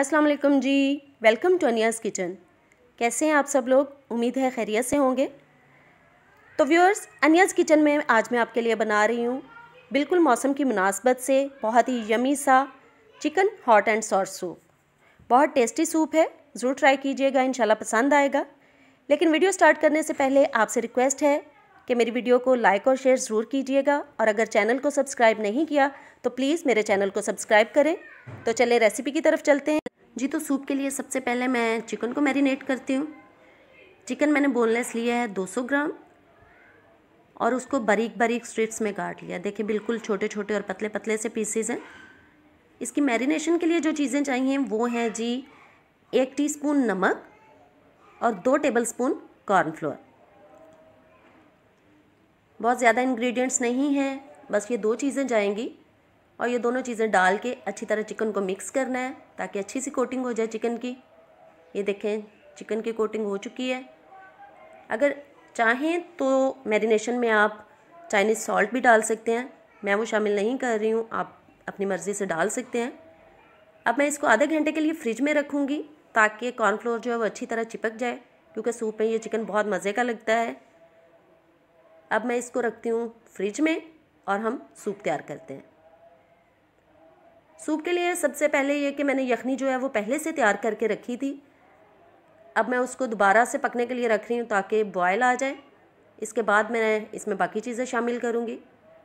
अस्सलाम वालेकुम जी वेलकम टू अनियाज़ किचन कैसे हैं आप सब लोग उम्मीद है खैरियत से होंगे तो व्यूअर्स अनियाज़ किचन में आज मैं आपके लिए बना रही हूँ बिल्कुल मौसम की मुनासबत से बहुत ही यमी सा chicken hot and sauce soup बहुत टेस्टी सूप है ज़रूर ट्राई कीजिएगा इंशाल्लाह पसंद आएगा लेकिन वीडियो स्टार्ट करने से पहले आपसे रिक्वेस्ट है कि मेरी वीडियो को लाइक और शेयर ज़रूर कीजिएगा और अगर चैनल को सब्सक्राइब नहीं किया तो प्लीज़ मेरे चैनल को सब्सक्राइब करें तो चले रेसिपी की तरफ चलते हैं जी तो सूप के लिए सबसे पहले मैं चिकन को मैरिनेट करती हूँ चिकन मैंने बोनलेस लिया है 200 ग्राम और उसको बारीक बारीक स्ट्रिप्स में काट लिया देखिए बिल्कुल छोटे छोटे और पतले पतले से पीसेज हैं इसकी मैरिनेशन के लिए जो चीज़ें चाहिए वो हैं जी एक टी नमक और दो टेबल स्पून कॉर्नफ्लोर बहुत ज़्यादा इंग्रेडिएंट्स नहीं हैं बस ये दो चीज़ें जाएंगी और ये दोनों चीज़ें डाल के अच्छी तरह चिकन को मिक्स करना है ताकि अच्छी सी कोटिंग हो जाए चिकन की ये देखें चिकन की कोटिंग हो चुकी है अगर चाहें तो मैरिनेशन में आप चाइनीज़ सॉल्ट भी डाल सकते हैं मैं वो शामिल नहीं कर रही हूँ आप अपनी मर्ज़ी से डाल सकते हैं अब मैं इसको आधे घंटे के लिए फ्रिज में रखूँगी ताकि कॉर्नफ्लोर जो है वो अच्छी तरह चिपक जाए क्योंकि सूप में ये चिकन बहुत मज़े का लगता है अब मैं इसको रखती हूँ फ्रिज में और हम सूप तैयार करते हैं सूप के लिए सबसे पहले ये कि मैंने यखनी जो है वो पहले से तैयार करके रखी थी अब मैं उसको दोबारा से पकने के लिए रख रही हूँ ताकि बॉयल आ जाए इसके बाद मैं इसमें बाकी चीज़ें शामिल करूँगी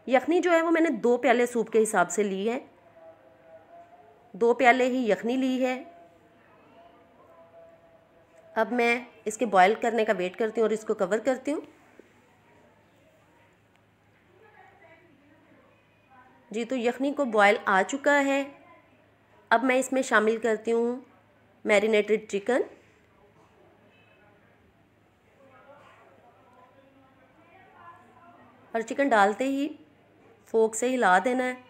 यखनी जो है वो मैंने दो प्याले सूप के हिसाब से ली है दो प्याले ही यखनी ली है अब मैं इसके बॉयल करने का वेट करती हूँ और इसको कवर करती हूँ जी तो यखनी को बॉयल आ चुका है अब मैं इसमें शामिल करती हूँ मैरिनेटेड चिकन और चिकन डालते ही फोक से हिला देना है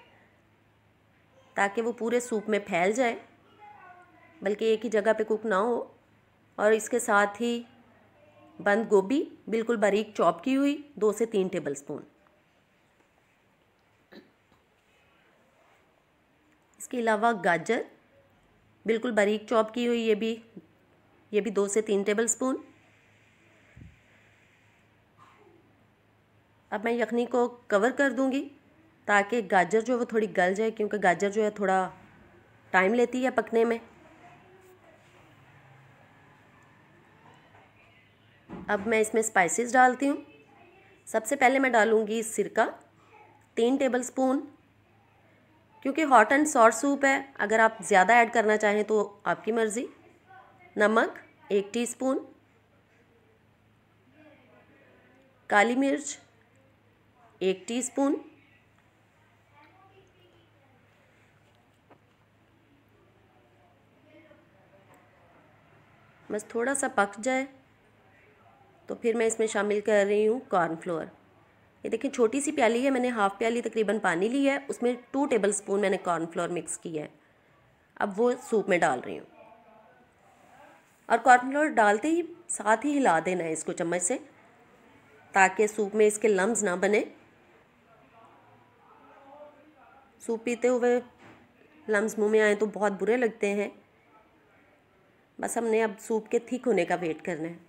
ताकि वो पूरे सूप में फैल जाए बल्कि एक ही जगह पे कुक ना हो और इसके साथ ही बंद गोभी बिल्कुल बारीक चॉप की हुई दो से तीन टेबल स्पून इसके अलावा गाजर बिल्कुल बारीक चॉप की हुई ये भी ये भी दो से तीन टेबल स्पून अब मैं यखनी को कवर कर दूंगी ताकि गाजर जो है वो थोड़ी गल जाए क्योंकि गाजर जो है थोड़ा टाइम लेती है पकने में अब मैं इसमें स्पाइसेस डालती हूँ सबसे पहले मैं डालूँगी सिरका तीन टेबल स्पून क्योंकि हॉट एंड सॉर सूप है अगर आप ज़्यादा ऐड करना चाहें तो आपकी मर्ज़ी नमक एक टीस्पून काली मिर्च एक टीस्पून बस थोड़ा सा पक जाए तो फिर मैं इसमें शामिल कर रही हूँ कॉर्नफ्लोर ये देखिए छोटी सी प्याली है मैंने हाफ़ प्याली तकरीबन पानी ली है उसमें टू टेबल स्पून मैंने कॉर्नफ्लोर मिक्स किया है अब वो सूप में डाल रही हूँ और कॉर्नफ्लोर डालते ही साथ ही हिला देना है इसको चम्मच से ताकि सूप में इसके लम्ब ना बने सूप पीते हुए लम्ब मुंह में आए तो बहुत बुरे लगते हैं बस हमने अब सूप के ठीक होने का वेट करना है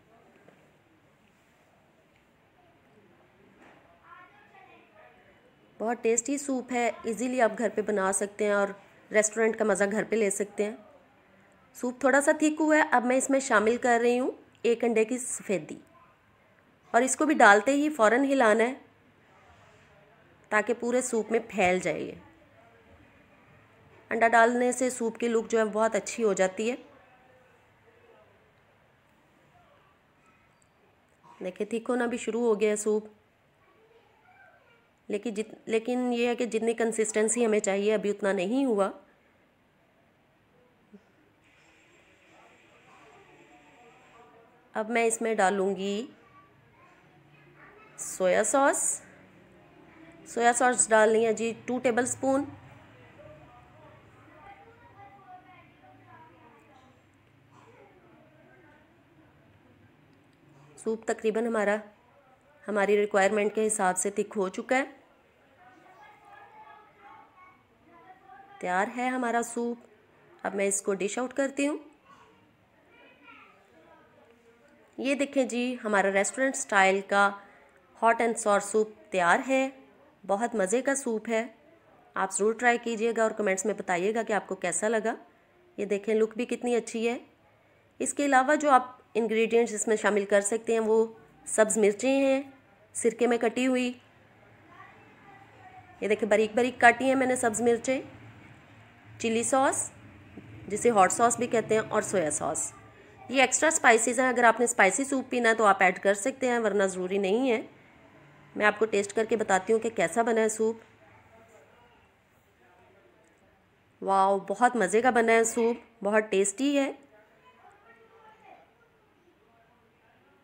बहुत टेस्टी सूप है इजीली आप घर पे बना सकते हैं और रेस्टोरेंट का मज़ा घर पे ले सकते हैं सूप थोड़ा सा थिक हुआ है अब मैं इसमें शामिल कर रही हूँ एक अंडे की सफ़ेदी और इसको भी डालते ही फ़ौर हिलाना है ताकि पूरे सूप में फैल जाइए अंडा डालने से सूप की लुक जो है बहुत अच्छी हो जाती है देखिए थिक होना भी शुरू हो गया है सूप लेकिन जित लेकिन ये है कि जितनी कंसिस्टेंसी हमें चाहिए अभी उतना नहीं हुआ अब मैं इसमें डालूँगी सोया सॉस सोया सॉस डालनी है जी टू टेबल स्पून सूप तकरीबन हमारा हमारी रिक्वायरमेंट के हिसाब से थिक हो चुका है तैयार है हमारा सूप अब मैं इसको डिश आउट करती हूँ ये देखें जी हमारा रेस्टोरेंट स्टाइल का हॉट एंड सॉर सूप तैयार है बहुत मज़े का सूप है आप ज़रूर ट्राई कीजिएगा और कमेंट्स में बताइएगा कि आपको कैसा लगा ये देखें लुक भी कितनी अच्छी है इसके अलावा जो आप इंग्रेडिएंट्स इसमें शामिल कर सकते हैं वो सब्ज़ मिर्चें हैं सिरके में कटी हुई ये देखें बारीक बारीक काटी हैं मैंने सब्ज़ मिर्चें चिली सॉस जिसे हॉट सॉस भी कहते हैं और सोया सॉस ये एक्स्ट्रा स्पाइसेस हैं अगर आपने स्पाइसी सूप पीना है तो आप ऐड कर सकते हैं वरना ज़रूरी नहीं है मैं आपको टेस्ट करके बताती हूँ कि कैसा बना है सूप वाह बहुत मज़े का बना है सूप बहुत टेस्टी है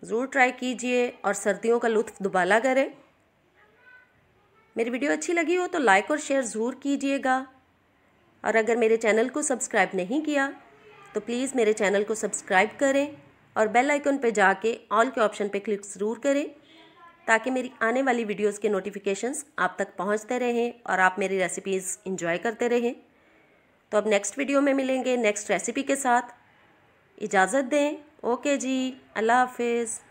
ज़रूर ट्राई कीजिए और सर्दियों का लुत्फ दुबाला करें मेरी वीडियो अच्छी लगी हो तो लाइक और शेयर ज़रूर कीजिएगा और अगर मेरे चैनल को सब्सक्राइब नहीं किया तो प्लीज़ मेरे चैनल को सब्सक्राइब करें और बेल आइकन पर जाके ऑल के ऑप्शन पर क्लिक ज़रूर करें ताकि मेरी आने वाली वीडियोस के नोटिफिकेशंस आप तक पहुंचते रहें और आप मेरी रेसिपीज़ इंजॉय करते रहें तो अब नेक्स्ट वीडियो में मिलेंगे नेक्स्ट रेसिपी के साथ इजाज़त दें ओके जी अल्लाह हाफिज़